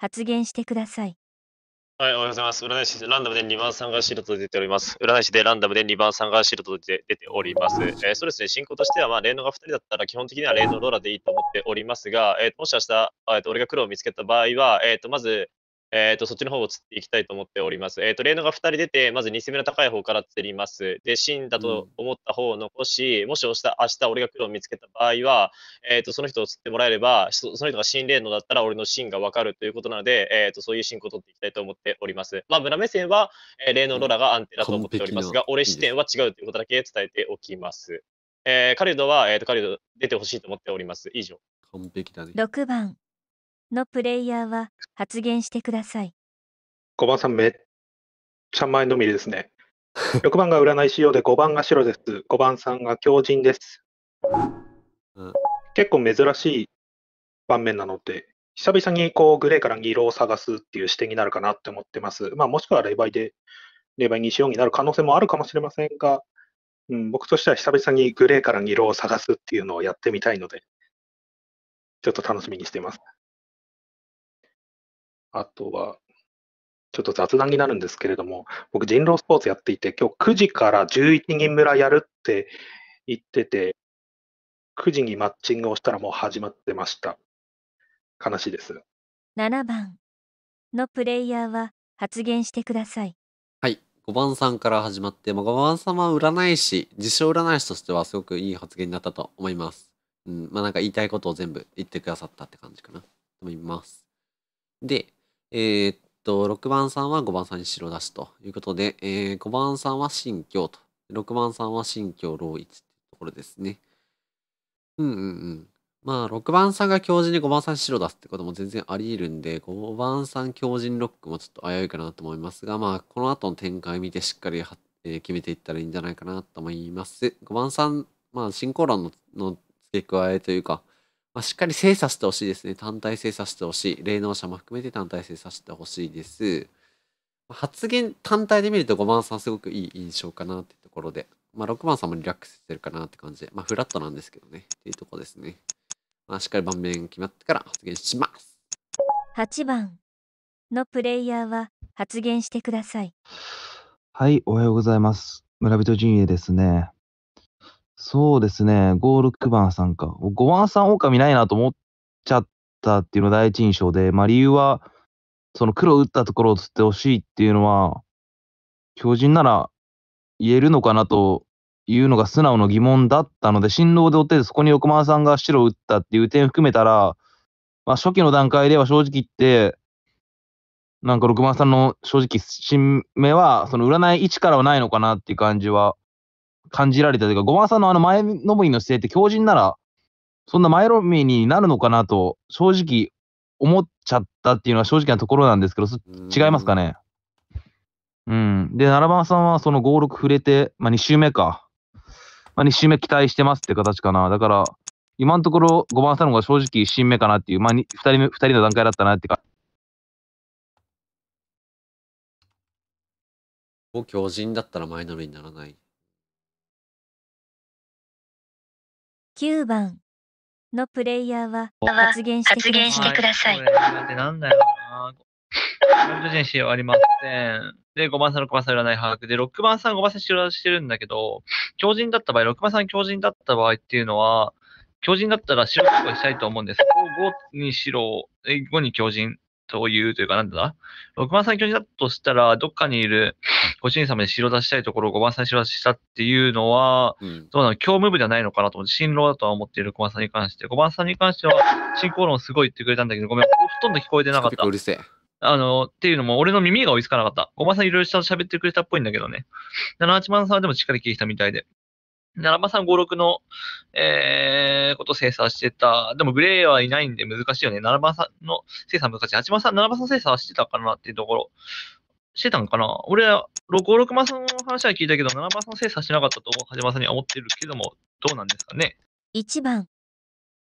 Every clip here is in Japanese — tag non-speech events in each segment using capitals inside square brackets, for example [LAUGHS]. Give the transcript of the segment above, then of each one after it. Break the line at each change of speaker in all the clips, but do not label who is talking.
発言してください。
はい、おはようございます。占い師でランダムで2番さんがシールド出ております。占い師でランダムで2番さんがシールドで出ております。えー、そうですね、進行としては、まあ、霊能が2人だったら基本的には霊能ローラでいいと思っておりますが、えー、もし明日、えー、と俺が黒を見つけた場合は、えー、とまず、えっ、ー、と、そっちの方を釣っていきたいと思っております。えっ、ー、と、が2人出て、まず2戦目の高い方から釣ります。で、死んだと思った方を残し、もし押した明日俺が黒を見つけた場合は、えっ、ー、と、その人を釣ってもらえれば、その人が死霊能だったら俺の真がわかるということなので、えっ、と、そういう進行を取っていきたいと思っております。まあ、村目線は、え霊能ロラが安定だと思っておりますが、俺視点は違うということだけ伝えておきます。いいカリドは、えっ、と、カリ
ド出てほしいと思っております。以上。完璧だね。
6番。のプレイヤーは発言してください。
5番さん、めっちゃ前のみですね。6 [LAUGHS] 番が占い仕様で5番が白です。5番さんが狂人です。うん、結構珍しい盤面なので、久々にこうグレーから銀色を探すっていう視点になるかなって思ってます。まあ、もしくは霊媒で、霊媒にしようになる可能性もあるかもしれませんが、うん、僕としては久々にグレーから銀色を探すっていうのをやってみたいので、ちょっと楽しみにしています。あとは、ちょっと雑談になるんですけれども、僕、人狼スポーツやっていて、今日9時から11人村やるって言ってて、9時にマッチングをしたらもう始まってました。悲しいです。
7番のプレイヤーは発言してください。
はい。5番さんか
ら始まって、まあ、5番様は占い師、自称占い師としてはすごくいい発言になったと思います。うん、まあなんか言いたいことを全部言ってくださったって感じかなと思います。で、えー、っと、6番さんは5番さんに白出しということで、えー、5番さんは新京と、6番さんは新京老一ってところですね。うんうんうん。まあ、6番さんが強靭に5番さんに白出すってことも全然あり得るんで、5番さん強靭ロックもちょっと危ういかなと思いますが、まあ、この後の展開見てしっかりはっえ決めていったらいいんじゃないかなと思います。5番さん、まあ、進行論のの付け加えというか、まあ、しっかり精査してほしいですね。単体精査してほしい。霊能者も含めて単体精査してほしいです。発言単体で見ると5番さんすごくいい印象かなってところで。まあ、6番さんもリラックスしてるかなって感じで。まあ、フラットなんですけどね。っていうとこですね。まあ、しっかり盤面決まってから発言します。
8番のプレイヤーは発言してください。
はい、おはようございます。村人陣営ですね。そうですね、5、6番さんか。5番さん、狼ないなと思っちゃったっていうのが第一印象で、まあ理由は、その黒打ったところを釣ってほしいっていうのは、強人なら言えるのかなというのが素直な疑問だったので、新郎で追ってそこに6番さんが白を打ったっていう点含めたら、まあ、初期の段階では正直言って、なんか六番さんの正直、新目は、その占い位置からはないのかなっていう感じは感じられたというか、ごまさんのあの前のめりの姿勢って強靭なら、そんな前のめりになるのかなと、正直思っちゃったっていうのは正直なところなんですけど、違いますかね。うん。で、奈良番さんはその5、6触れて、まあ、2周目か。まあ、2周目期待してますって形かな。だから、今のところ5番さんの方が正直新目かなっていう、まあ2、2, 人目2人の段階だったなってか。強靭だ
ったら前のめりにならない。
9番のプレイヤーは発言してください。だ
なんだよな。
人ありません。で、5番さん、6番さん占い把握で、6番さん、5番さん知らしてるんだけど、強人だった場合、6番さん強人だった場合っていうのは、強人だったら白とかしたいと思うんです。5に白、5に強人というというか、なんだ6番さん巨人だとしたら、どっかにいるご主人様に城出したいところを5番さんに白出したっていうのは、うん、どうなの強務部じゃないのかなと思って、新郎だとは思っている6番さんに関して。5番さんに関しては、進行論すごい言ってくれたんだけど、ごめん、ほとんど聞こえてなかった。うるせえ。あの、っていうのも、俺の耳が追いつかなかった。5番さんいろいろ喋ってくれたっぽいんだけどね。78番さんはでもしっかり聞いたみたいで。7番さん5 6の、えー、ことを精査してた。でもグレーはいないんで難しいよね。7番さんの精査難しい。8番さん、7番さん精査してたかなっていうところ。してたんかな俺は6、6番さんの話は聞いたけど、7番さん精査しなかったと八番さんには思ってるけども、どうなんですかね。
1番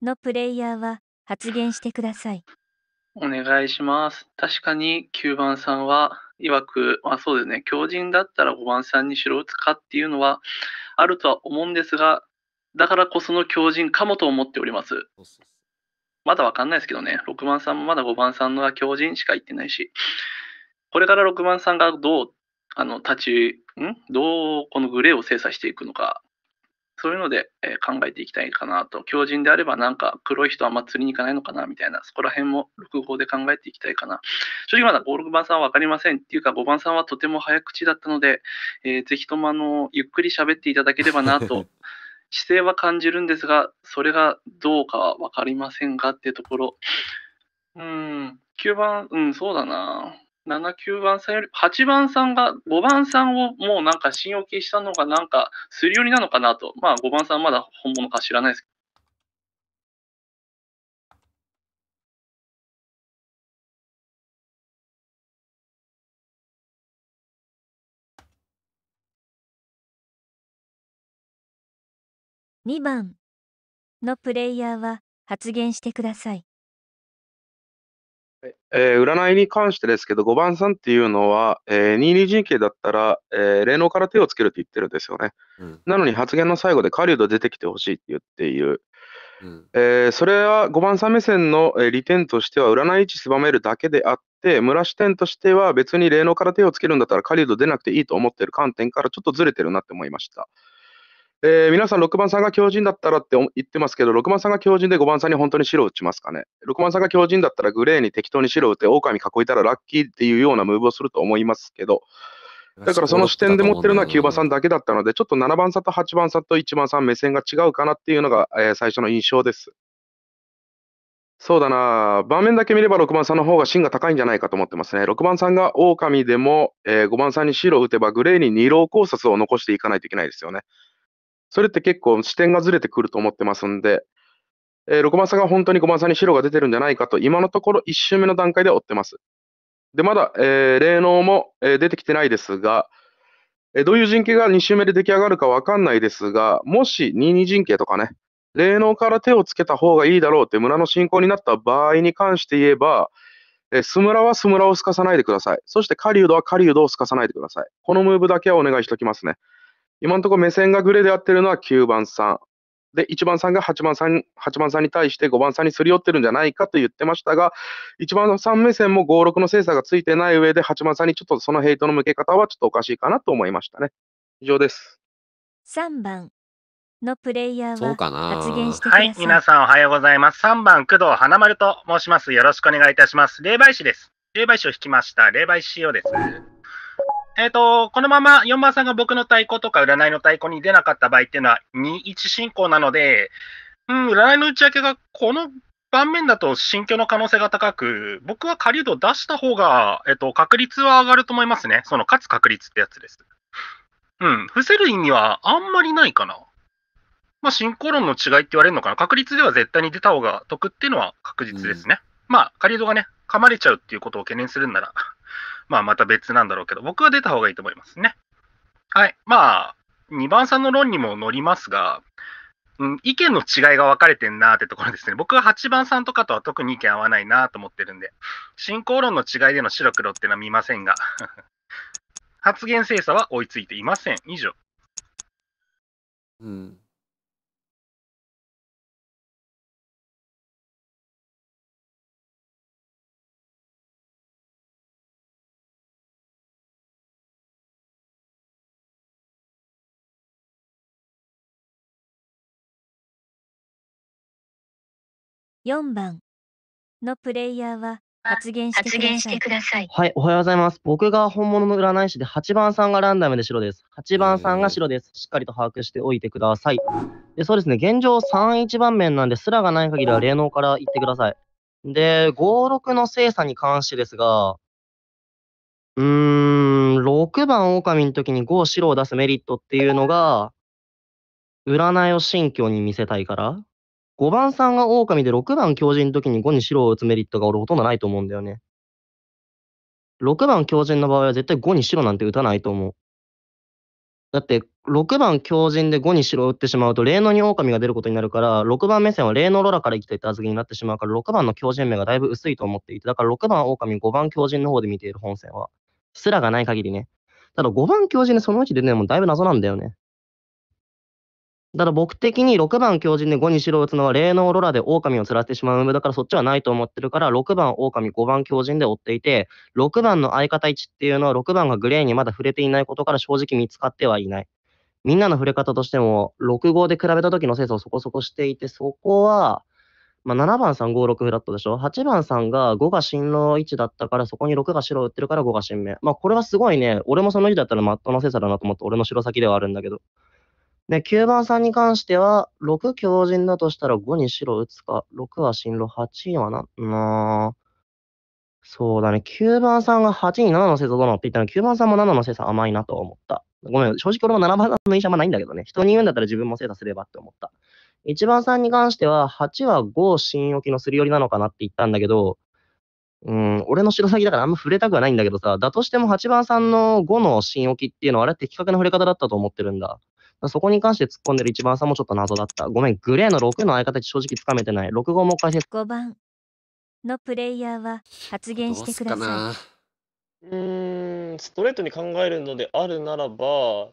のプレイヤーは発言してください。
お願いします。確かに9番さんは曰く、まあ、そうですね、強靭だったら5番さんにしろ打つかっていうのはあるとは思うんですが、だからこその強靭かもと思っております。まだわかんないですけどね、6番さんもまだ5番さんのが強靭しか言ってないし、これから6番さんがどうあの立ち、んどうこのグレーを精査していくのか、そういうので、え考えていきたいかなと。狂人であればなんか黒い人はあんま釣りに行かないのかなみたいな、そこら辺も6号で考えていきたいかな。正直まだ5、6番さんは分かりません。っていうか5番さんはとても早口だったので、えー、ぜひともあの、ゆっくり喋っていただければなと。[LAUGHS] 姿勢は感じるんですが、それがどうかは分かりませんがっていうところ。うん、9番、うん、そうだな。7、9番さんより、8番さんが、5番さんをもうなんか信用消したのがなんかすり寄りなのかなと。まあ5番さんまだ本物か知らないですけど。
2番
のプレイヤーは発言してください。
えー、占いに関してですけど、5番さんっていうのは、えー、22形だったら、えー、霊能から手をつけるって言ってるんですよね。うん、なのに発言の最後で狩人出てきてほしいって言っている。うん、えー、それは5番さん目線の、えー、利点としては占い位置狭めるだけであって村視点としては別に霊能から手をつけるんだったら狩人出なくていいと思ってる観点からちょっとずれてるなって思いました。えー、皆さん、6番さんが強靭だったらって言ってますけど、6番さんが強靭で5番さんに本当に白打ちますかね。6番さんが強靭だったらグレーに適当に白を打って狼囲いたらラッキーっていうようなムーブをすると思いますけど、だからその視点で持ってるのは9番さんだけだったので、ちょっと7番さんと8番さんと1番さん目線が違うかなっていうのが、えー、最初の印象です。そうだな、場面だけ見れば6番さんの方が芯が高いんじゃないかと思ってますね。6番さんが狼でも、えー、5番さんに白を打てばグレーに2ロー考察を残していかないといけないですよね。それって結構視点がずれてくると思ってますんで、えー、6番さんが本当に5番さんに白が出てるんじゃないかと、今のところ1周目の段階で追ってます。で、まだ、えー、霊能も、えー、出てきてないですが、えー、どういう陣形が2周目で出来上がるかわかんないですが、もし22陣形とかね、霊能から手をつけた方がいいだろうって村の進行になった場合に関して言えば、えー、スムラはスムラをすかさないでください。そして狩人は狩人をすかさないでください。このムーブだけはお願いしときますね。今のところ目線がグレーで合ってるのは9番さん。で、1番さんが8番さん、8番さんに対して5番さんにすり寄ってるんじゃないかと言ってましたが、1番さん目線も5、6の精査がついてない上で、8番さんにちょっとそのヘイトの向け方はちょっとおかしいかなと思いましたね。
以上です。
3番のプレイヤーは発言してください。はい、皆
さんおはようございます。3番、工藤花丸と申します。よろしくお願いいたします。霊媒師です。霊媒師を引きました。霊媒師 CO です。えっ、ー、と、このまま4番さんが僕の太鼓とか占いの太鼓に出なかった場合っていうのは2-1進行なので、うん、占いの打ち明けがこの盤面だと新居の可能性が高く、僕は狩人を出した方が、えっ、ー、と、確率は上がると思いますね。その勝つ確率ってやつです。うん、伏せる意味はあんまりないかな。まあ、進行論の違いって言われるのかな。確率では絶対に出た方が得っていうのは確実ですね。うん、まあ、狩人がね、噛まれちゃうっていうことを懸念するんなら、まあ、また別なんだろうけど、僕は出た方がいいと思いますね。はい。まあ、2番さんの論にも乗りますが、うん、意見の違いが分かれてんなってところですね。僕は8番さんとかとは特に意見合わないなと思ってるんで、進行論の違いでの白黒ってのは見ませんが、[LAUGHS] 発言精査は追いついていません。以上。
うん
4番のプレイヤーは発言してください。は
い、おはようございます。僕が本物の占い師で8番さんがランダムで白です。8番さんが白です。しっかりと把握しておいてください。でそうですね、現状3、1番面なんで、すらがない限りは霊能から言ってください。で、5、6の精査に関してですが、うーん、6番狼の時に5、白を出すメリットっていうのが、占いを新居に見せたいから5番さんが狼で6番狂人の時に5に白を打つメリットが俺ほとんどないと思うんだよね。6番狂人の場合は絶対5に白なんて打たないと思う。だって、6番狂人で5に白を打ってしまうと、霊能に狼が出ることになるから、6番目線は霊能ロラから生きていた預けになってしまうから、6番の狂人名がだいぶ薄いと思っていて、だから6番狼、5番狂人の方で見ている本線は、すらがない限りね。ただ5番狂人でそのうち出るのもだいぶ謎なんだよね。から僕的に6番狂人で5に白打つのは霊能ロラで狼を釣らせてしまうだからそっちはないと思ってるから6番狼5番狂人で追っていて6番の相方置っていうのは6番がグレーにまだ触れていないことから正直見つかってはいない。みんなの触れ方としても6号で比べた時の精査をそこそこしていてそこはまあ、7番さん5、6フラットでしょ ?8 番さんが5が新郎位置だったから、そこに6が白を打ってるから5が新名。まあ、これはすごいね、俺もその位置だったらマットのセンスだなと思って、俺の白先ではあるんだけど。で、9番さんに関しては、6強靭だとしたら5に白打つか、6は進路、8はな、なそうだね、9番さんが8に7の精査どうのって言ったら、9番さんも7の精査甘いなと思った。ごめん、正直俺も7番さんの印象はないんだけどね、人に言うんだったら自分も精査すればって思った。1番さんに関しては、8は5新置きのすり寄りなのかなって言ったんだけど、うん、俺の白先だからあんま触れたくはないんだけどさ、だとしても8番さんの5の新置きっていうのはあれって比較の触れ方だったと思ってるんだ。そこに関して突っ込んでる一番さもちょっと謎だった。ごめん、グレーの6の相方正直つかめてない。6号もう一回説5
番のプレイヤーは発言してくださ
い。うーん、ストレートに考えるのであるならば、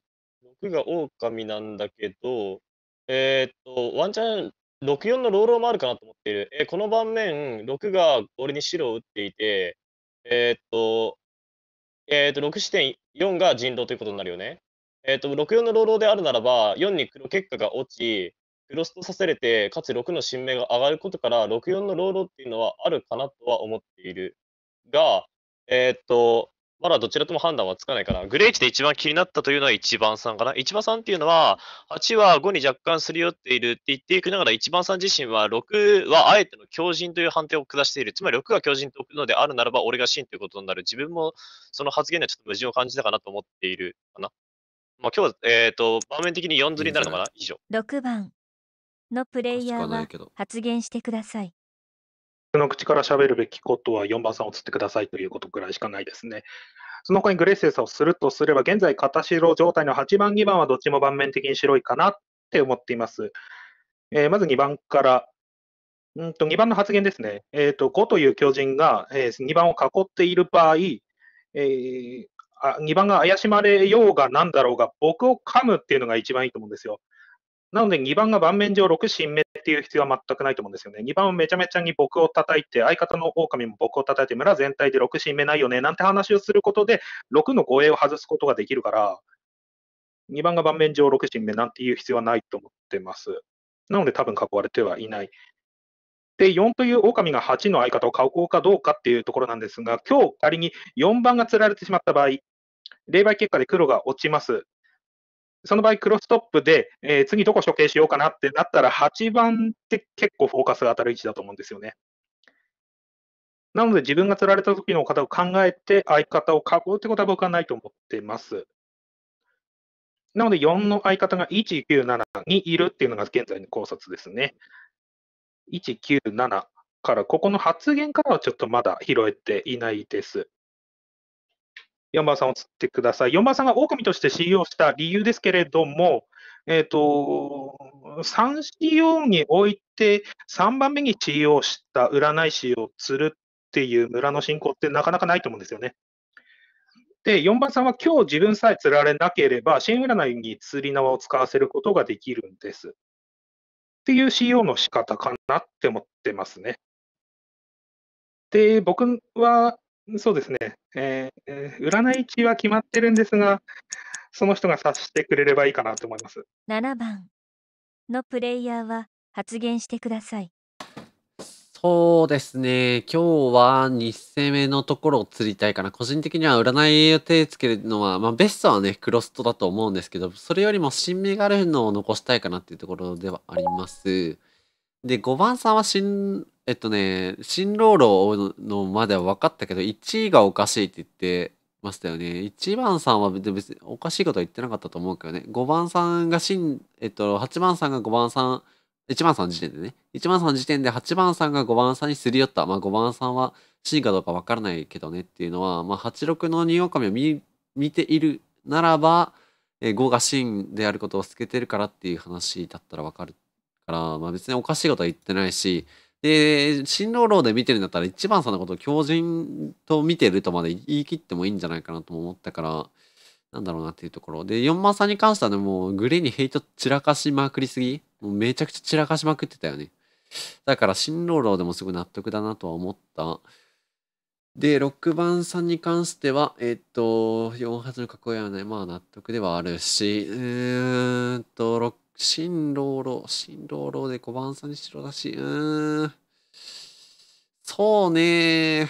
6が狼なんだけど、えー、っと、ワンチャン64のローローもあるかなと思っている。えー、この盤面、6が俺に白を打っていて、えー、っと、えー、っと、6視点4が人狼ということになるよね。えー、と、6、4の労働であるならば、4に黒結果が落ち、クロスとさせれて、かつ6の新名が上がることから、6、4の労働っていうのはあるかなとは思っているが、えっ、ー、と、まだどちらとも判断はつかないかな。グレーチで一番気になったというのは1番さんかな。1番さんっていうのは、8は5に若干すり寄っているって言っていくながら、1番さん自身は6はあえての強靭という判定を下している。つまり6が強靭と置くのであるならば、俺が真ということになる。自分もその発言にはちょっと矛盾を感じたかなと思っているかな。ま
あ、今日は、えっ、ー、と、場面的に4釣りになるのかな以上。
6番のプレイヤーは発言してください。
僕の口から喋るべきことは4番さんを釣ってくださいということぐらいしかないですね。その他にグレースサーをするとすれば、現在片白状態の8番、2番はどっちも盤面的に白いかなって思っています。えー、まず2番から。うんと2番の発言ですね。えーと、5という巨人が、え2番を囲っている場合、えー、あ2番が怪しまれようがなんだろうが、僕を噛むっていうのが一番いいと思うんですよ。なので2番が盤面上6神目っていう必要は全くないと思うんですよね。2番をめちゃめちゃに僕を叩いて、相方の狼も僕を叩いて、村全体で6神目ないよねなんて話をすることで、6の護衛を外すことができるから、2番が盤面上6神目なんていう必要はないと思ってます。なので多分囲われてはいない。で、4という狼が8の相方を囲うかどうかっていうところなんですが、今日仮に4番が釣られてしまった場合、霊媒結果で黒が落ちます。その場合、クロストップで、えー、次どこ処刑しようかなってなったら、8番って結構フォーカスが当たる位置だと思うんですよね。なので、自分が釣られた時の方を考えて、相方を囲うってことは僕はないと思ってます。なので、4の相方が1、9、7にいるっていうのが現在の考察ですね。197から、ここの発言からはちょっとまだ拾えていないです。4番さん、映ってください。4番さんが狼として使用した理由ですけれども、えっ、ー、と、3使用において3番目に使用した占い師を釣るっていう村の信仰ってなかなかないと思うんですよね。で、4番さんは今日自分さえ釣られなければ、新占いに釣り縄を使わせることができるんです。っていう CO の仕方かなって思ってますね。で、僕は、そうですね、えー、占い値は決まってるんですが、その人が察してくれればいいかなと思います。
7番のプレイヤーは発言してください。
そうですね。今日は2戦目のところを釣りたいかな。個人的には占いを手つけるのは、まあベストはね、クロストだと思うんですけど、それよりも新メがあるのを残したいかなっていうところではあります。で、5番さんは新、えっとね、新ロールを追うのまでは分かったけど、1位がおかしいって言ってましたよね。1番さんは別におかしいことは言ってなかったと思うけどね。5番さんが新、えっと、8番さんが5番さん、1番さん時点でね。1番さん時点で8番さんが5番さんにすり寄った。まあ5番さんは真かどうかわからないけどねっていうのは、まあ86の2狼を見見ているならば、え5が真であることを透けてるからっていう話だったらわかるから、まあ別におかしいことは言ってないし、で、新郎郎で見てるんだったら1番さんのことを狂人と見てるとまで言い切ってもいいんじゃないかなと思ったから、なんだろうなっていうところ。で、4番さんに関してはね、もうグレーにヘイト散らかしまくりすぎもうめちゃくちゃ散らかしまくってたよね。だから、新郎働でもすごい納得だなとは思った。で、6番さんに関しては、えっ、と、4発の囲いはね、まあ納得ではあるし、うーんと、6、新郎働、新郎働で5番さんに白だし、うーん。そうね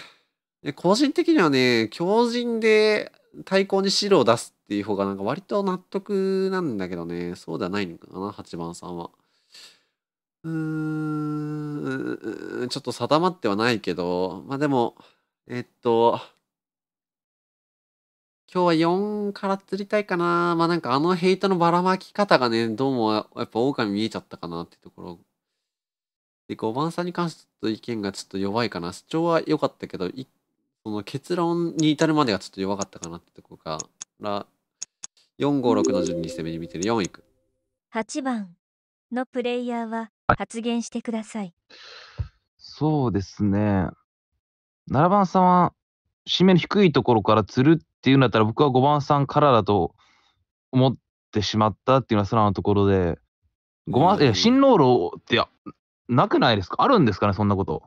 個人的にはね、強靭で対抗に白を出すっていう方がなんか割と納得なんだけどね、そうではないのかな、8番さんは。うーん、ちょっと定まってはないけど、まあでも、えっと、今日は4から釣りたいかな。まあなんかあのヘイトのばらまき方がね、どうもやっぱ狼見えちゃったかなってところ。で、5番さんに関してちょっと意見がちょっと弱いかな。主張は良かったけど、その結論に至るまでがちょっと弱かったかなってとこから、456の順に攻めに見て
る4いく。
8番のプレイヤーは発言してください。
そうですね。7番さんは、締めの低いところから釣るっていうんだったら、僕は5番さんからだと思ってしまったっていうのは空のところで、5番、や、新郎路ってなくないですかあるんですかね、そんなこと。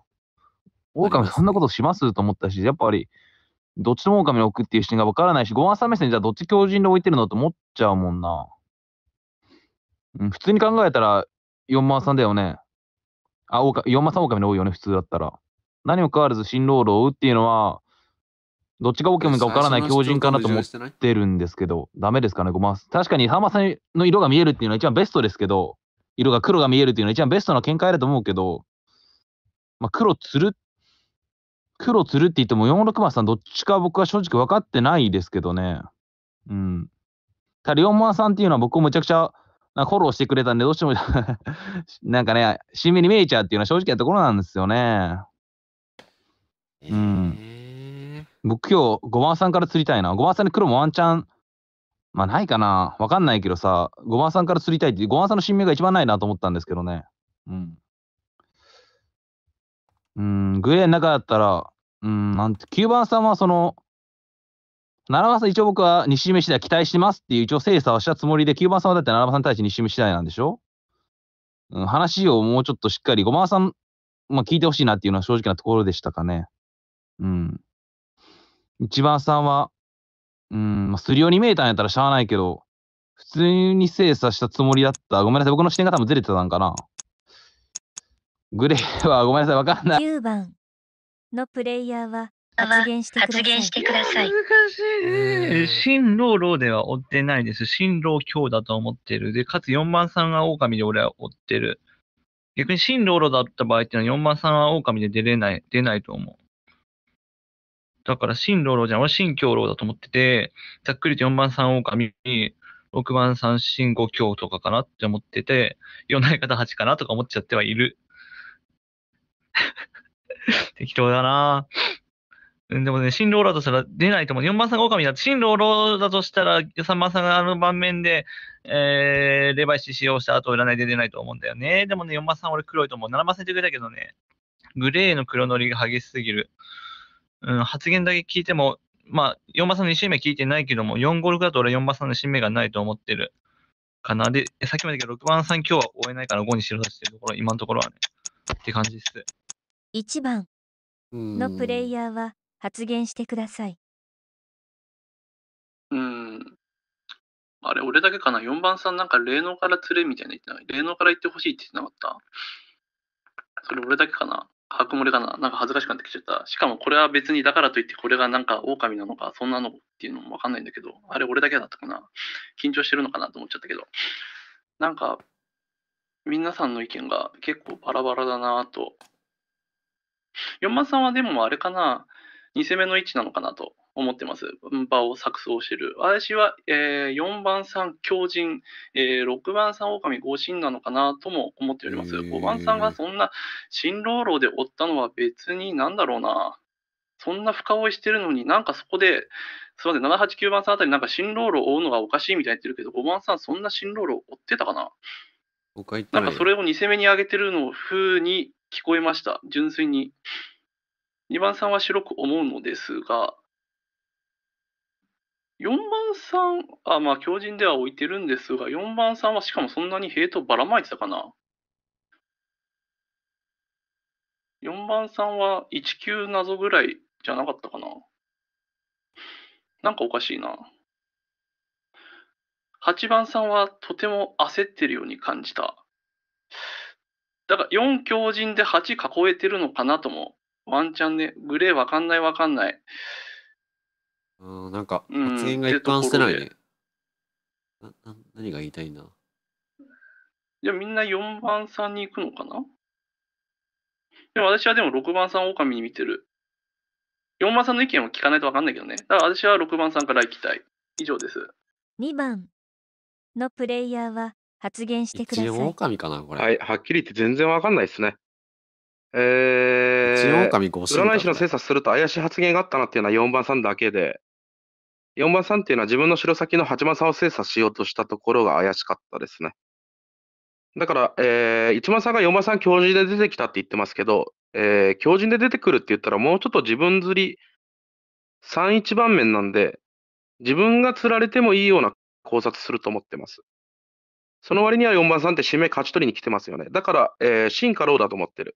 狼そんなことしますと思ったし、やっぱり、どっちとも狼に置くっていう視点がわからないし、5番さん目線じゃあどっち強靭で置いてるのと思っちゃうもんな。うん、普通に考えたら、4万さんだよね。あ、おか4万3ミの多いよね、普通だったら。何も変わらず新労働を追うっていうのは、どっちがオーケムか分からない強靭かなと思ってるんですけど、ダメですかね、ごま確かにまさんの色が見えるっていうのは一番ベストですけど、色が黒が見えるっていうのは一番ベストな見解だと思うけど、まあ、黒つる、黒つるって言っても46番さんどっちか僕は正直分かってないですけどね。うん。ただ4万さんっていうのは僕もむちゃくちゃフォローしてくれたんで、どうしても [LAUGHS] なんかね、新芽に見えちゃうっていうのは正直なところなんですよね。えー、うん。僕今日、ご番さんから釣りたいな。ご番さんに黒もワンチャン、まあないかな。わかんないけどさ、ご番さんから釣りたいって、ご番さんの新芽が一番ないなと思ったんですけどね。うん。うん、グレーの中だったら、うん、なんて、9番さんはその、奈良さん、一応僕は西目次第期待しますっていう一応精査をしたつもりで、9番さんはだって奈良さんに対して西目次第なんでしょ、うん、話をもうちょっとしっかり、5番さん、まあ、聞いてほしいなっていうのは正直なところでしたかね。うん。1番さんは、うん、まあ、すりうに見えたんやったらしゃあないけど、普通に精査したつもりだった。ごめんなさい、僕の視点が多分ずれてたんかな。グレーはごめんなさい、わかんない。9
番のプレイヤーは発言してください。難
しい。新郎老では追ってないです。新郎強だと思ってる。で、かつ4番さんが狼で俺は追ってる。逆に新郎老だった場合っていうのは4番さんは狼で出れない、出ないと思う。だから新郎老じゃん。俺新強郎だと思ってて、ざっくりと4番さん狼、6番さん新5強とかかなって思ってて、4ない方8かなとか思っちゃってはいる。[LAUGHS] 適当だなぁ。でもね、新郎だとしたら出ないと思う。4番さんが狼だと、新郎だとしたら、3番さんがあの盤面で、えー、イシー使用した後、占いで出ないと思うんだよね。でもね、4番さん俺黒いと思う。7番さん言ってくれたけどね、グレーの黒塗りが激しすぎる。うん、発言だけ聞いても、まあ、4番さんの2周目聞いてないけども、4、5、6だと俺4番さんの新目がないと思ってる。かな。で、さっきも言ったけど、6番さん今日は追えないから5にしろさしてるところ、今のところはね。
って感じです。
1番
のプレイ
ヤーは、発言してください。
うん。あれ、俺だけかな ?4 番さんなんか霊能から連れみたいな言ってない霊能から言ってほしいって言ってなかったそれ俺だけかな白漏れかななんか恥ずかしくなってきちゃった。しかもこれは別にだからといってこれがなんか狼なのかそんなのっていうのもわかんないんだけど、あれ俺だけだったかな緊張してるのかなと思っちゃったけど。なんか、皆さんの意見が結構バラバラだなと。4番さんはでもあれかな2目の位置なのかなと思ってます。場を錯綜してる。私は、えー、4番さん強靭、えー、6番さん狼五神なのかなとも思っております。5番さんがそんな新老老で追ったのは別になんだろうな。そんな深追いしてるのになんかそこで、すみません、7、8、9番さんあたりなんか新老老を追うのがおかしいみたいに言ってるけど、5番さんそんな新老老を追ってたかななんかそれを2攻めに上げてるの風に聞こえました。純粋に。2番さんは白く思うのですが、4番さん、あ、まあ、強人では置いてるんですが、4番さんはしかもそんなにヘイトばらまいてたかな。4番さんは1級謎ぐらいじゃなかったかな。なんかおかしいな。8番さんはとても焦ってるように感じた。だから4強人で8囲えてるのかなともワンチャンね、グレーわかんないわかんない。
うん、なんか、発言が一貫してないね。なな
何が言いたいんだじゃあみんな4番さんに行くのかなでも私はでも6番さん狼に見てる。4番さんの意見を聞かないとわかんないけどね。だから私は6番さんから行きたい。以上です。
2番のプレイヤーは発言してくだ一応狼
かな、これ。はい、はっきり言って全然わかんないですね。ええー、占い師の精査すると怪しい発言があったなっていうのは4番さんだけで、4番さんっていうのは自分の城先の八幡さんを精査しようとしたところが怪しかったですね。だから、えー、1番さんが4番さん強靭で出てきたって言ってますけど、えー、強で出てくるって言ったらもうちょっと自分釣り3、1番面なんで、自分が釣られてもいいような考察すると思ってます。その割には4番さんって指名勝ち取りに来てますよね。だから、えー、進化ローだと思ってる。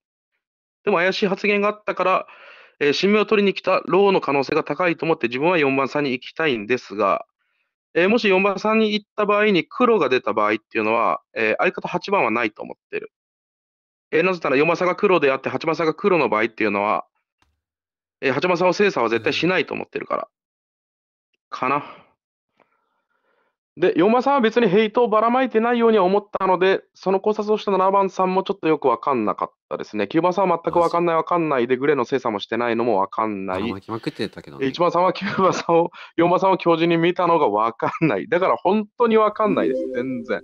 でも怪しい発言があったから、えー、新名を取りに来たローの可能性が高いと思って自分は4番さんに行きたいんですが、えー、もし4番さんに行った場合に黒が出た場合っていうのは、えー、相方8番はないと思ってる。えー、なぜなら4番さんが黒であって8番さんが黒の場合っていうのは、えー、8番さんを精査は絶対しないと思ってるから。かな。で、4番さんは別にヘイトをばらまいてないように思ったので、その考察をした7番さんもちょっとよくわかんなかったですね。9番さんは全くわかんないわかんないで、グレーの精査もしてないのもわかんない。1番さんは9番さんを、4番さんを教授に見たのがわかんない。だから本当にわかんないです。全然。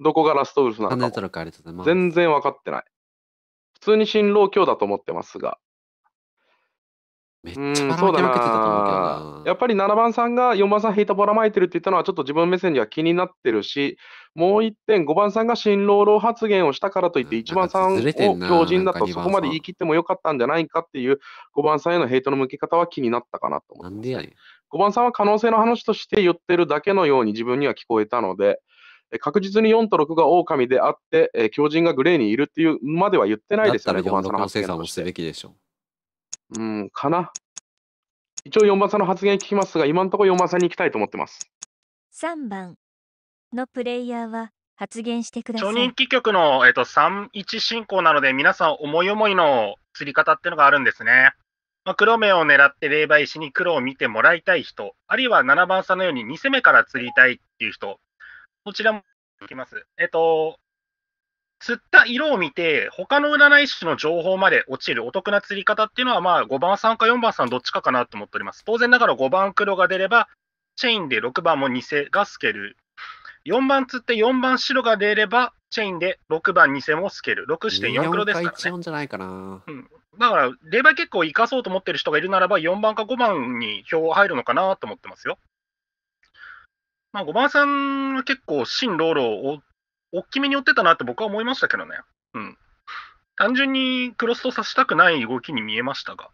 どこがラストウルフなのか。全然わかってない。普通に新郎教だと思ってますが。めっちゃばらけてたと思うけどな。やっぱり7番さんが4番さんヘイトばらまいてるって言ったのはちょっと自分目線には気になってるし、もう1点5番さんが新老老発言をしたからといって1番さんを強人だとそこまで言い切ってもよかったんじゃないかっていう5番さんへのヘイトの向け方は気になったかなと思って。なんでやねん。5番さんは可能性の話として言ってるだけのように自分には聞こえたので、確実に4と6が狼であって、強人がグレーにいるっていうまでは言ってないですよね、5番さんの発言として。べきでしょう。うん、かな。一応4番さんの発言聞きますが、今のところ4番さんに行きたいと思ってます。
3番のプレイヤーは発言してください。初任
気局の、えーと、31進行なので、皆さん思い思いの釣り方っていうのがあるんですね。まあ、黒目を狙って霊媒師に黒を見てもらいたい人、あるいは7番さんのように2攻めから釣りたいっていう人、こちらもいきます。えっ、ー、と、釣った色を見て、他の占い師の情報まで落ちるお得な釣り方っていうのは、まあ、5番さんか4番さんどっちかかなと思っております。当然ながら5番黒が出れば、チェインで6番も偽が透ける。4番釣って4番白が出れば、チェインで6番偽も透ける。6.4黒ですから、ね。じゃないかな。うん、だから、レバー結構生かそうと思ってる人がいるならば、4番か5番に票入るのかなと思ってますよ。まあ、5番さんは結構、新ロールを大きめに寄ってたなって僕は思いましたけどね。うん。単純にクロスとさしたくない動きに見えましたが。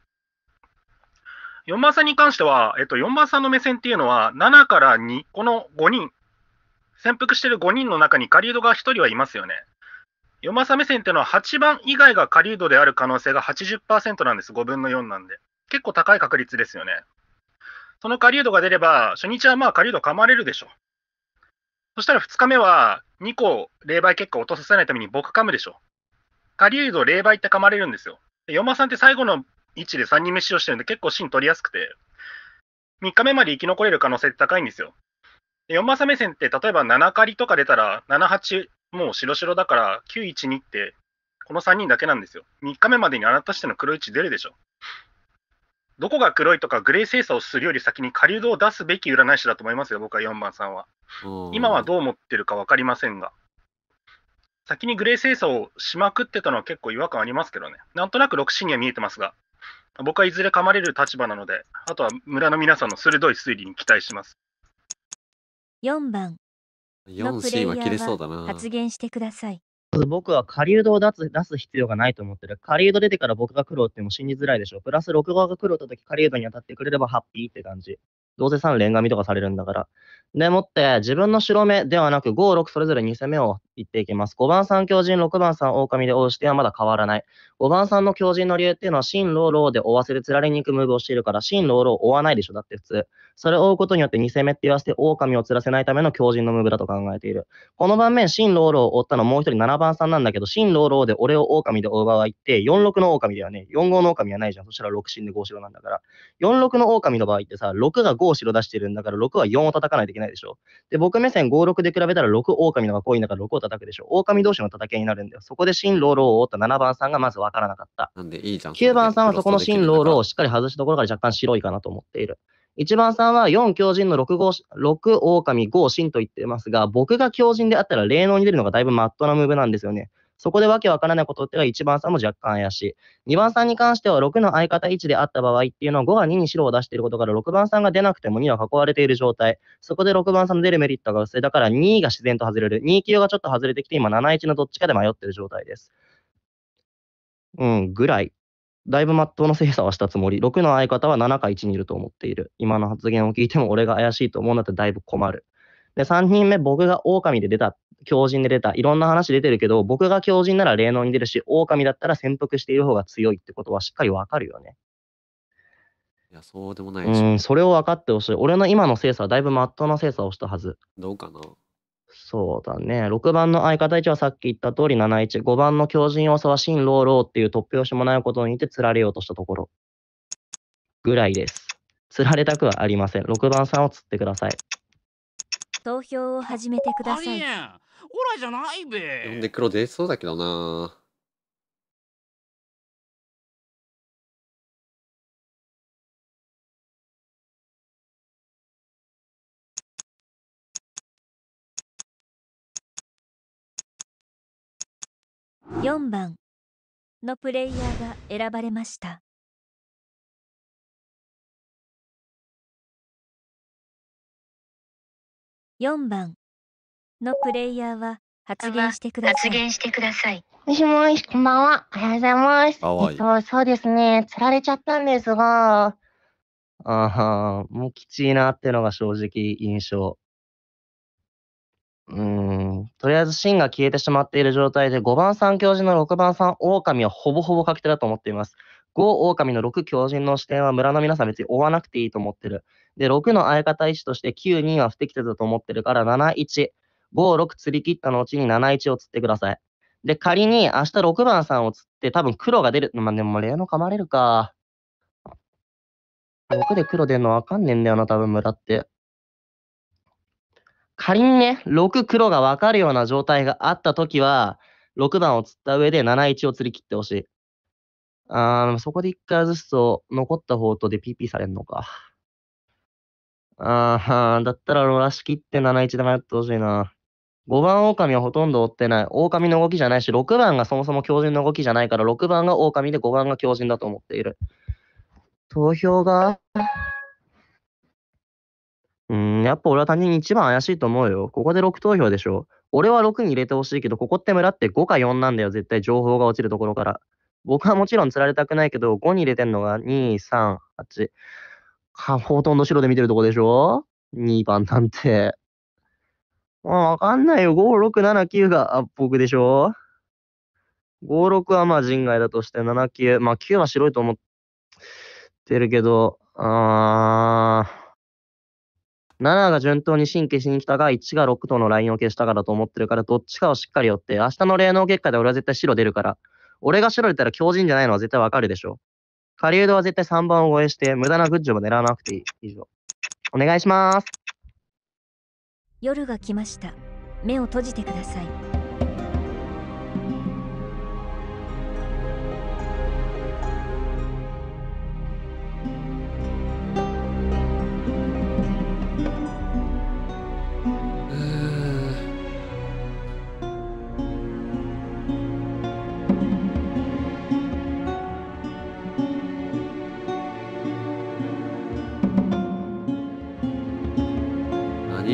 4番さんに関しては、えっと、4番さんの目線っていうのは、7から2、この5人、潜伏してる5人の中に狩人が1人はいますよね。4番さん目線っていうのは、8番以外が狩人である可能性が80%なんです、5分の4なんで。結構高い確率ですよね。その狩人が出れば、初日はまあ狩人噛まれるでしょ。そしたら2日目は2個霊媒結果を落とさせないために僕噛むでしょ。狩竜ド霊媒って噛まれるんですよ。で、馬さんって最後の位置で3人目使用してるんで結構芯取りやすくて、3日目まで生き残れる可能性って高いんですよ。で、馬さん目線って例えば7狩りとか出たら7、8、もう白白だから9、1、2ってこの3人だけなんですよ。3日目までにあなたとしての黒い位置出るでしょ。どこが黒いとかグレー精査をするより先に狩人を出すべき占い師だと思いますよ、僕は4番さんは。今はどう思ってるか分かりませんが。先にグレー清査をしまくってたのは結構違和感ありますけどね。なんとなく6死には見えてますが、僕はいずれ噛まれる立場なので、あとは村の皆さんの鋭い推理に期待します。4番のプは
発言してください。
ず僕は狩人を出す出
す必要がな
いと思ってる。狩人出てから僕が苦労っても信じづらいでしょ。プラス録画が苦労った時狩人に当たってくれればハッピーって感じ。どうせ3連紙とかされるんだから。でもって自分の白目ではなく5、6それぞれ2攻めを言っていきます。5番3強人、6番3狼で応じてはまだ変わらない。5番3の強人の理由っていうのは、ローローで追わせて釣られに行くムーブをしているから、ローローを追わないでしょ、だって普通。それを追うことによって2攻めって言わせて狼を釣らせないための強人のムーブだと考えている。この盤面、ローローを追ったのもう一人7番3なんだけど、ローローで俺を狼で追う場合って、46の狼ではね、45の狼はないじゃん。そしたら6進で5白なんだから。46の狼の場合ってさ、6が5白出してるんだから、6は4を叩かないといけない。ないでしょ。で、僕目線5、6で比べたら6、狼の方が濃いんだから6を叩くでしょ。狼同士の叩きになるんだよ。そこで新ロロを追った7番さんがまず分からなかった。なんでいいじゃん。9番さんはそこの新ロロをしっかり外したところから若干白いかなと思っている。1番さんは4強人の6号、6狼5神と言ってますが、僕が強人であったら霊能に出るのがだいぶマットなムーブなんですよね。そこでわけわからないことっては1番さんも若干怪しい。2番さんに関しては6の相方1であった場合っていうのは5が2に白を出していることから6番さんが出なくても2は囲われている状態。そこで6番さんの出るメリットが薄い。だから2が自然と外れる。2級がちょっと外れてきて今7、1のどっちかで迷ってる状態です。うん、ぐらい。だいぶまっとうな精査はしたつもり。6の相方は7か1にいると思っている。今の発言を聞いても俺が怪しいと思うんだってだいぶ困る。で、3人目、僕が狼で出たっ狂人で出た、いろんな話出てるけど、僕が狂人なら霊能に出るし、狼だったら潜伏している方が強いってことはしっかりわかるよね。いや、そうでもないしうん、それを分かってほしい。俺の今の精査はだいぶまっとうな精査をしたはず。どうかなそうだね。6番の相方1はさっき言った通り71。5番の狂人要素は新老老っていう突拍子もないことにて釣られようとしたところ。ぐらいです。釣られたくはありません。6番さんを釣ってください。
投票を始めてください。ラじゃ
ないべ。呼んで黒出そうだけどな。4番のプレイヤーが選ばれました。4番
のプレイヤーは発言してください。発言してください。
もしもし、こんばんは。おはようございます。えっと、そうですね。釣られちゃったんですが、ああ、もうきちいなってのが正直印象。うん、とりあえず芯が消えてしまっている状態で、5番3教授の6番3狼はほぼほぼ確定だと思っています。5狼の6狂人の視点は村の皆さん別に追わなくていいと思ってる。で、6の相方1として9、2は不適切だと思ってるから、7、1。5、6釣り切ったのちに7、1を釣ってください。で、仮に明日6番さんを釣って、多分黒が出る。まあ、でも、例の噛まれるか。6で黒出るのわかんねえんだよな、多分村って。仮にね、6黒がわかるような状態があったときは、6番を釣った上で7、1を釣り切ってほしい。あそこで1回ずつと残った方とでピーされんのか。あーだったらロラしきって7、1で迷ってほしいな。5番狼はほとんど追ってない。狼の動きじゃないし、6番がそもそも狂人の動きじゃないから、6番が狼で5番が狂人だと思っている。投票が、うん、やっぱ俺は他人に一番怪しいと思うよ。ここで6投票でしょ。俺は6に入れてほしいけど、ここって村って5か4なんだよ。絶対情報が落ちるところから。僕はもちろん釣られたくないけど、5に入れてんのが2、3、8。ほとんど白で見てるとこでしょ ?2 番なんて。わかんないよ。5、6、7、9が圧迫でしょ ?5、6はまあ人外だとして、7、9。まあ9は白いと思ってるけど、あー。7が順当に神経しに来たが、1が6とのラインを消したかだと思ってるから、どっちかをしっかり寄って、明日の霊能結果で俺は絶対白出るから、俺が白出たら強靭じゃないのは絶対わかるでしょ。狩人は絶対3番を応援して、無駄なグッジョも狙わなくていい。以上。お願いします。
夜が来ました目を閉じてください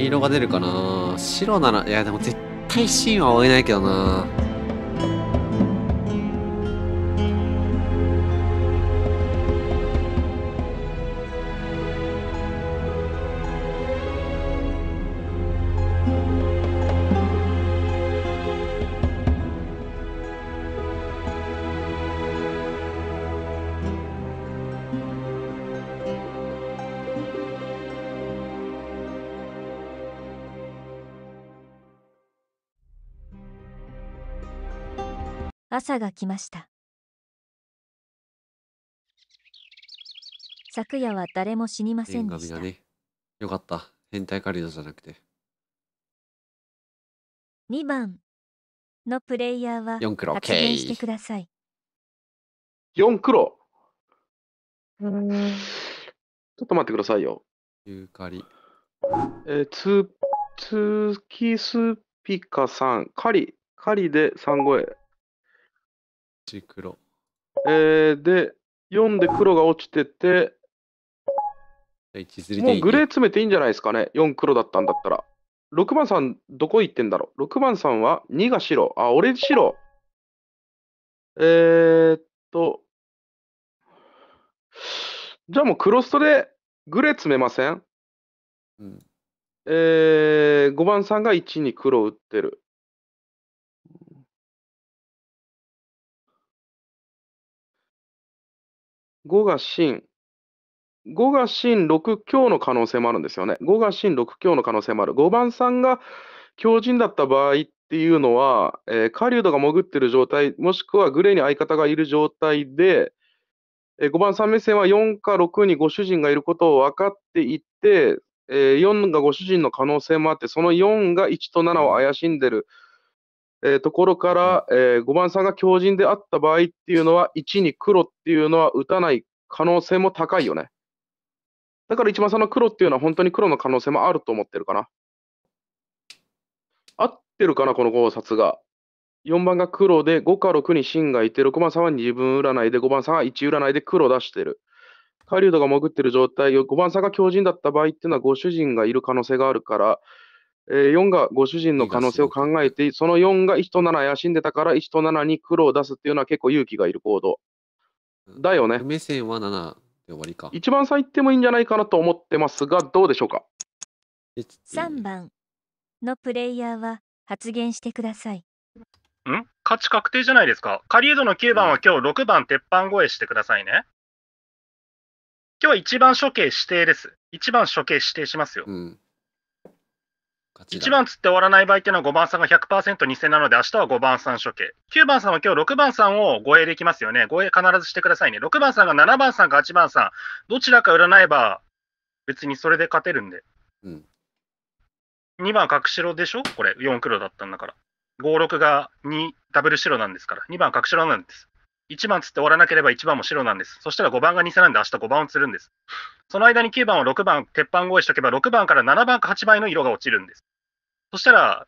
黄色が出るかな白ならいやでも絶対シーンは追えないけどな
朝が来ました昨夜は誰も死にませんでした、
ね、よかった変態カリナじゃなくて
2番のプレイヤーは発言してください4黒ちょっ
と待ってくださいよユーカリえー、つつきすぴかさんカリカリで3声黒。えー、で、4で黒が落ちてて、もうグレー詰めていいんじゃないですかね。4黒だったんだったら。6番さん、どこ行ってんだろう。6番さんは2が白。あ、俺白。えー、っと。じゃあもうクロストでグレー詰めませんうん。えー、5番さんが1に黒打ってる。5が真、5が真6強の可能性もあるんですよね。5が真6強の可能性もある。5番さんが強人だった場合っていうのは、えー、狩人が潜ってる状態、もしくはグレーに相方がいる状態で、えー、5番3目線は4か6にご主人がいることを分かっていて、えー、4がご主人の可能性もあって、その4が1と7を怪しんでる。うんえー、ところから、えー、5番さんが強靭であった場合っていうのは、1に黒っていうのは打たない可能性も高いよね。だから1番さんの黒っていうのは本当に黒の可能性もあると思ってるかな。合ってるかな、この考察が。4番が黒で、5か6に芯がいて、6番さんは2分占いで、5番さんは1占いで黒出してる。狩人が潜ってる状態を5番さんが強靭だった場合っていうのはご主人がいる可能性があるから、えー、4がご主人の可能性を考えて、その4が1と7怪しんでたから1と7に黒を出すっていうのは結構勇気がいる行動。だよね。目線は7で終わりか。一番最低もいいんじゃないかなと思ってますが、どうでしょうか
?3 番のプレイヤーは発言してください。ん
価値確定じゃないですか。狩人の9番は今日6番鉄板越えしてくださいね。今日は1番処刑指定です。1番処刑指定しますよ。うん1番つって終わらない場合っていうのは5番さんが 100%2 0なので、明日は5番さん処刑。9番さんは今日6番さんを護衛できますよね。護衛必ずしてくださいね。6番さんが7番さんか8番さん、どちらか占えば別にそれで勝てるんで。うん、2番角白でしょこれ、4黒だったんだから。5、6が2、ダブル白なんですから。2番角白なんです。1番つって終わらなければ1番も白なんです。そしたら5番が偽なんで明日5番を釣るんです。その間に9番を6番、鉄板越えしとけば6番から7番か8番の色が落ちるんです。そしたら、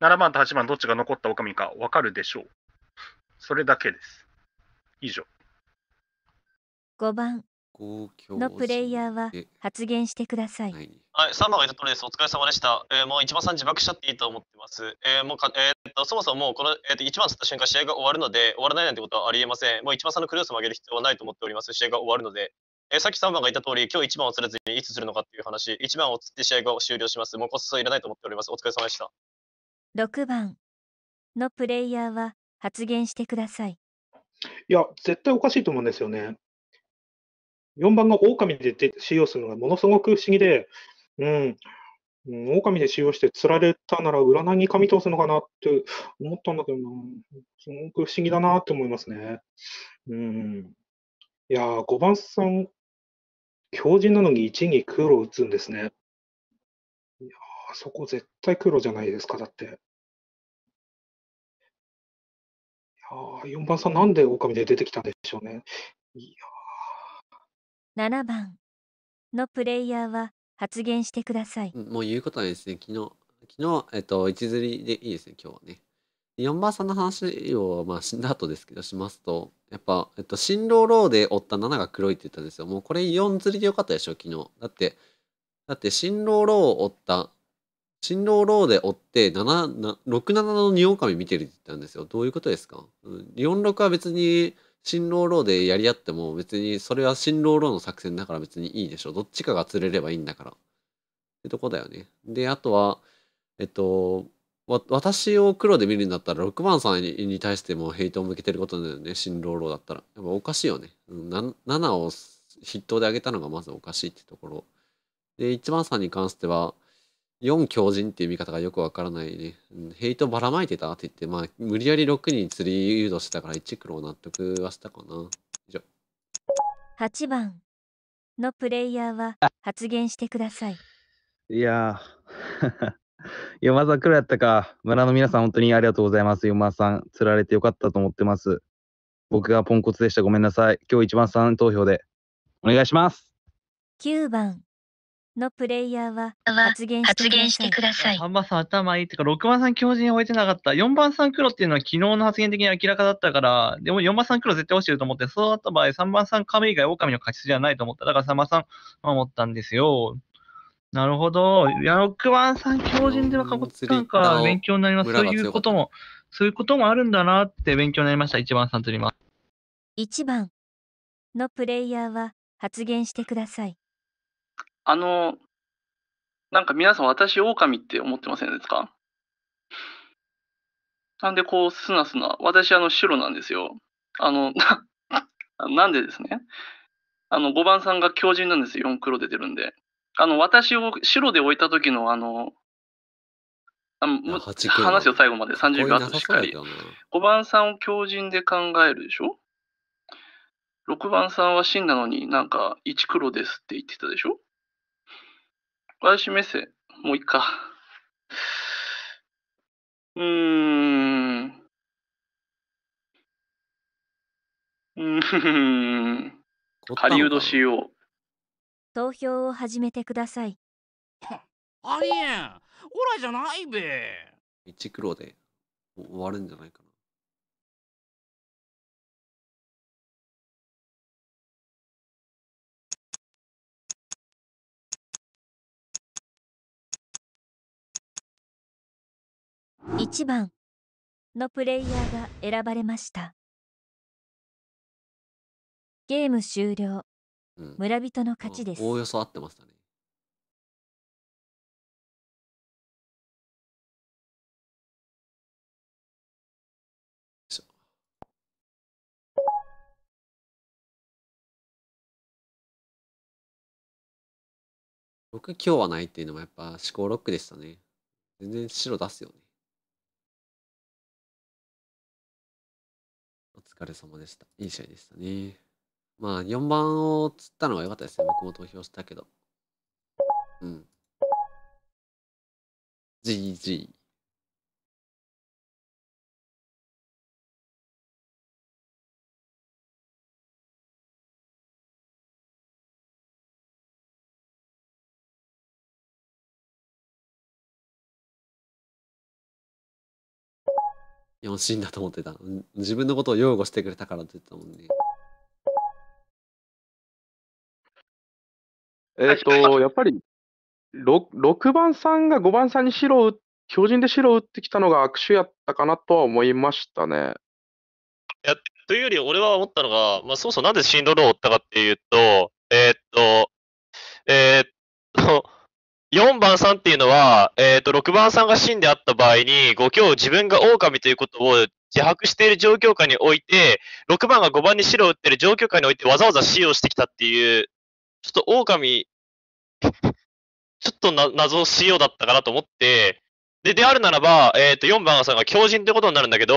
7番と8番どっちが残った狼かわかるでしょう。それだけです。以上。5番のプレ
イヤーは発言してください。は
い、3番がったとおりです。お疲れ様でした。えー、もう1番さん自爆しちゃっていいと思ってます。えー、もうか、えー、とそもそもこの、えー、と1番つった瞬間試合が終わるので、終わらないなんてことはありえません。もう1番さんのクルースを上げる必要はないと思っております。試合が終わるので。えー、さっき3番が言った通り、今日1番を釣れずにいつ釣るのかっていう話、1番を釣って試合が終了します。もうコストいらないと思っております。お疲れ様でした。
6番のプレイヤーは発言してください。
いや、絶対おかしいと思うんですよね。4番が狼で使用するのがものすごく不思議で、うん、うん、狼で使用して釣られたなら占いにかみ通すのかなって思ったんだけどな、すごく不思議だなって思いますね。うん。いやー、5番さん、強靭なのに1に黒路打つんですね。いやあそこ絶対黒じゃないです
か、だって。いやあ4番さんなんで狼で出てきたんでしょうね。い
や7番のプレイヤーは発言してください。
もう言うことないですね。昨日、昨日、えっと、一釣りでいいですね、今日はね。4番さんの話を、まあ、死んだ後ですけどしますとやっぱ、えっと、新郎ローで追った7が黒いって言ったんですよもうこれ4釣りでよかったでしょ昨日だってだって新郎ローを追った新郎ローで追って67の2狼見てるって言ったんですよどういうことですか、うん、46は別に新郎ローでやり合っても別にそれは新郎ローの作戦だから別にいいでしょどっちかが釣れればいいんだからってとこだよねであとはえっと私を黒で見るんだったら6番さんに対してもヘイトを向けてることだよね新郎郎だったらやっぱおかしいよね7を筆頭で挙げたのがまずおかしいってところで1番さんに関しては4強人っていう見方がよくわからないね。ヘイトばらまいてたって言って、まあ、無理やり6人釣り誘導してたから1黒を納
得はしたかな。以上。
8番のプレイヤーは発言してください。
いやー、ヨマさん、黒やったか。村の皆さん、本当にありがとうございます。ヨマさん、釣られてよかったと思ってます。僕がポンコツでした。ごめんなさい。今日一番さん投票で。お願いします。
9番のプレイヤーは発言してください。3番さん頭いいってか、
6番さん強靭置いてなかった。4番さん黒っていうのは昨日の発言的に明らかだったから、でも4番さん黒絶対落ちてると思って、そうだった場合、3番さん亀以外狼の勝ちじゃないと思った。だから3番さん守ったんですよ。なるほど。いや、ロ番クンさん、強人ではかこつかんか、勉強になります。そういうことも、そういうこともあるんだなって勉強になりました。1番さんとります。
1番のプレイヤーは発言してください。
あの、なんか皆さん私、狼って思ってませんですかなんでこう、すなすな。私、あの、白なんですよ。あの、[LAUGHS] なんでですね。あの、5番さんが強人なんですよ。4黒出てるんで。あの、私を白で置いた時の、あの、あの話を最後まで30秒後しっかり。5番さんを強靭で考えるでしょ ?6 番さんはんなのになんか1黒ですって言ってたでしょ私目線、もういっか。うーん。うーん。ハリウッド仕様。
投票を始めてください。
ありえんオラ
じゃないべ
一苦労で終わるんじゃないかな。
一番のプレイヤーが選ばれましたゲーム終了村人の勝ちです。おお
よそ合ってましたね。僕今日はないっていうのもやっぱ思考ロックでしたね。全然白出すよね。お疲れ様でした。いい試合でしたね。まあ、4番を釣ったのが良かったですね。僕も投票したけど。うん。GG。4ーんだと思ってた。自分のことを擁護してくれたからって言ったもんね。えっ、
ー、と、やっぱり 6, 6番さんが5番さんに白を、強靭で白を打ってきたのが悪手やったかなとは思いましたね。
いやというより、俺は思ったのが、まあ、そもそもなぜシンドローを打ったかっていうと、えー、っと、えー、っと、4 [LAUGHS] 番さんっていうのは、えー、っと、6番さんが芯であった場合に、5強自分が狼ということを自白している状況下において、6番が5番に白を打っている状況下において、わざわざ使用してきたっていうちょっと狼、ちょっとな謎仕様だったかなと思って、で、であるならば、えっ、ー、と、4番さんが狂人ってことになるんだけど、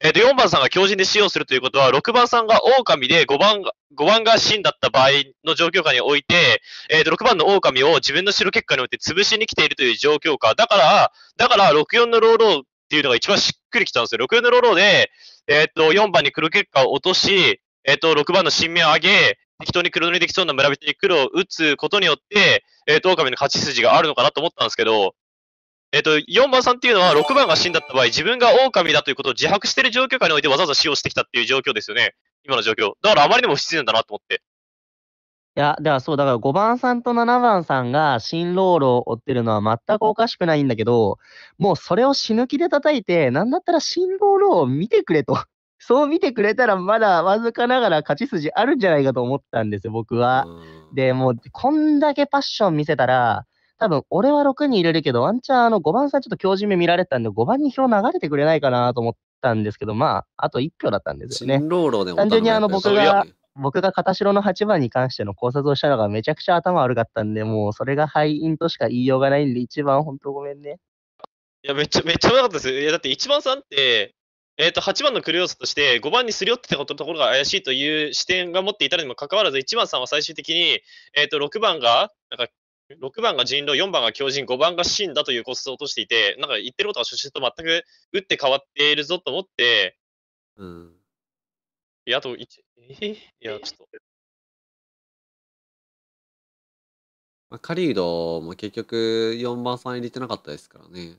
えっ、ー、と、4番さんが狂人で使用するということは、6番さんが狼で5番が、5番が真だった場合の状況下において、えっ、ー、と、6番の狼を自分の白結果において潰しに来ているという状況下。だから、だから64のローローっていうのが一番しっくりきたんですよ。64のローローで、えっ、と、4番に黒結果を落とし、えっ、と、6番の新名を上げ、適当に黒塗りできそうな村人に黒を打つことによって、えっ、ー、と、狼の勝ち筋があるのかなと思ったんですけど、えっ、ー、と、4番さんっていうのは6番が死んだった場合、自分が狼だということを自白してる状況下においてわざわざ使用してきたっていう状況ですよね。今の状況。だからあまりにも不自然だなと思って。
いや、だからそう、だから5番さんと7番さんが新ロールを追ってるのは全くおかしくないんだけど、もうそれを死ぬ気で叩いて、なんだったら新ロールを見てくれと。そう見てくれたらまだわずかながら勝ち筋あるんじゃないかと思ったんですよ、僕は。で、もうこんだけパッション見せたら、多分俺は6に入れるけど、ワンチャンあの5番さんちょっと強じめ見られたんで、5番に票流れてくれないかなと思ったんですけど、まあ、あと1票だったんですよね。単純にあの僕が、僕が片代の8番に関しての考察をしたのがめちゃくちゃ頭悪かったんで、もうそれが敗因としか言いようがないんで、1番本当ごめんね。
いや、めっちゃ、めっちゃ悪かったですよ。いや、だって1番さんって、えー、と8番のクル要素として5番にすり寄ってたとところが怪しいという視点が持っていたにもかかわらず1番さんは最終的に、えー、と6番がなんか6番が人狼4番が狂人5番が死んだというコスを落としていてなんか言ってることが初心と全く打って変わっているぞと思って、うん、いやあ
と1えいやちょっと。
まあ、カリードも結局4番さん入れてなかったですからね。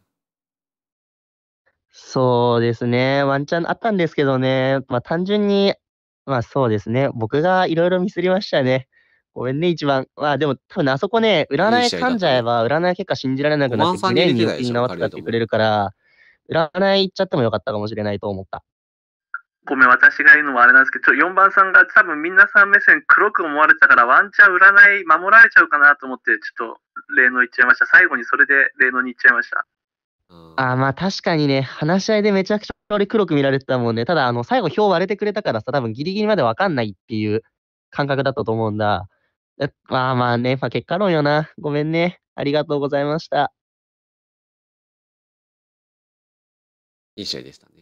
そうですね。ワンチャンあったんですけどね。まあ単純に、まあそうですね。僕がいろいろミスりましたね。ごめんね、一番。まあでも多分あそこね、占い噛んじゃえば、占い結果信じられなくなって、2によってなってってくれるから、占い行っちゃってもよかったかもしれないと思った。
ごめん、私が言うのもあれなんですけど、4番さんが多分皆さん目線黒く思われたから、ワンチャン占い守られちゃうかなと思って、ちょっと例のいっちゃいました。最後にそれで例のに言っちゃいました。
あまあ確かにね、話し合いでめちゃくちゃ俺黒く見られてたもんね。ただ、あの、最後票割れてくれたからさ、多分ギリギリまでわかんないっていう感覚だったと思うんだ。だまあまあね、まあ結果論よな。ごめんね。ありがとうございました。
いい試合でしたね。